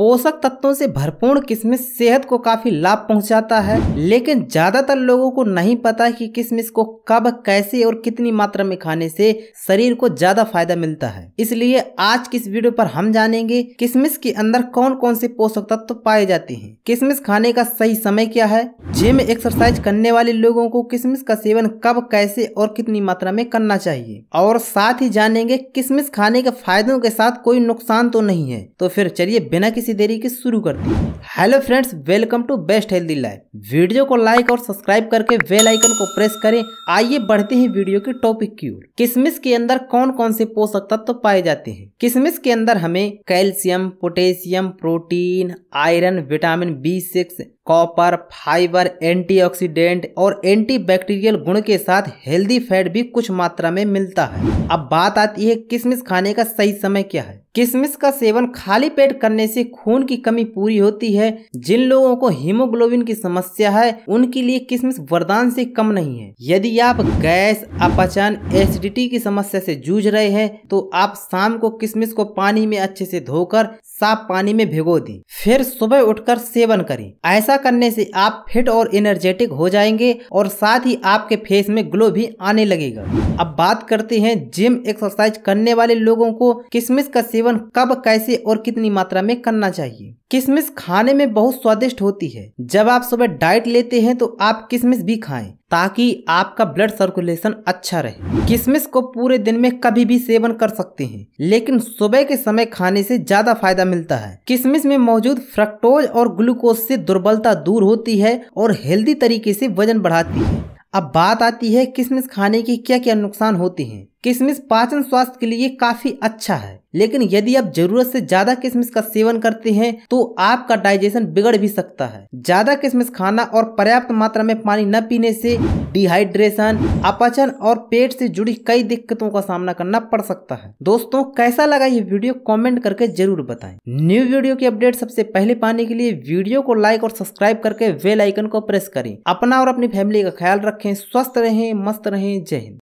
पोषक तत्वों से भरपूर किशमिश सेहत को काफी लाभ पहुंचाता है लेकिन ज्यादातर लोगों को नहीं पता कि किशमिश को कब कैसे और कितनी मात्रा में खाने से शरीर को ज्यादा फायदा मिलता है इसलिए आज की इस वीडियो पर हम जानेंगे किशमिश के अंदर कौन कौन से पोषक तत्व पाए जाते हैं किशमिश खाने का सही समय क्या है जिम एक्सरसाइज करने वाले लोगों को किशमिश का सेवन कब कैसे और कितनी मात्रा में करना चाहिए और साथ ही जानेंगे किशमिश खाने के फायदों के साथ कोई नुकसान तो नहीं है तो फिर चलिए बिना किसी किसी देरी के शुरू कर है hello friends welcome to best healthy life video को लाइक और सब्सक्राइब करके बेल आइकन को प्रेस करें आइए बढ़ते हैं वीडियो के टॉपिक की ओर किशमिश के अंदर कौन कौन से पोषक तत्व तो पाए जाते हैं किसमिस के अंदर हमें calcium potassium protein iron vitamin B six copper fibre antioxidant और एंटीबैक्टीरियल गुण के साथ हेल्दी फैट भी कुछ मात्रा में मिलता है अब बात आती है किशमिश खाने का सही समय क्या है किशमिश का सेवन खाली पेट करने से खून की कमी पूरी होती है जिन लोगों को हीमोग्लोबिन की समस्या है उनके लिए किशमिश वरदान से कम नहीं है यदि आप गैस अपचन एसिडिटी की समस्या से जूझ रहे हैं तो आप शाम को किशमिश को पानी में अच्छे से धोकर साफ पानी में भिगो दें फिर सुबह उठकर सेवन करें ऐसा ऐसा करने से आप फिट और एनर्जेटिक हो जाएंगे और साथ ही आपके फेस में ग्लो भी आने लगेगा अब बात करते हैं जिम एक्सरसाइज करने वाले लोगों को किसमिस का सेवन कब कैसे और कितनी मात्रा में करना चाहिए किशमिश खाने में बहुत स्वादिष्ट होती है जब आप सुबह डाइट लेते हैं तो आप किशमिश भी खाएं ताकि आपका ब्लड सर्कुलेशन अच्छा रहे किशमिश को पूरे दिन में कभी भी सेवन कर सकते हैं लेकिन सुबह के समय खाने से ज्यादा फायदा मिलता है किशमिश में मौजूद फ्रक्टोज और ग्लूकोज से दुर्बलता दूर होती है और हेल्दी तरीके से वजन बढ़ाती है अब बात आती है किशमिश खाने के क्या क्या नुकसान होते हैं किशमिश पाचन स्वास्थ्य के लिए काफी अच्छा है लेकिन यदि आप जरूरत से ज्यादा किशमिश का सेवन करते हैं तो आपका डाइजेशन बिगड़ भी सकता है ज्यादा किशमिश खाना और पर्याप्त मात्रा में पानी न पीने से डिहाइड्रेशन अपचन और पेट से जुड़ी कई दिक्कतों का सामना करना पड़ सकता है दोस्तों कैसा लगा ये वीडियो कॉमेंट करके जरूर बताए न्यू वीडियो की अपडेट सबसे पहले पाने के लिए वीडियो को लाइक और सब्सक्राइब करके वेल आइकन को प्रेस करें अपना और अपनी फैमिली का ख्याल रखें स्वस्थ रहें मस्त रहें जय हिंद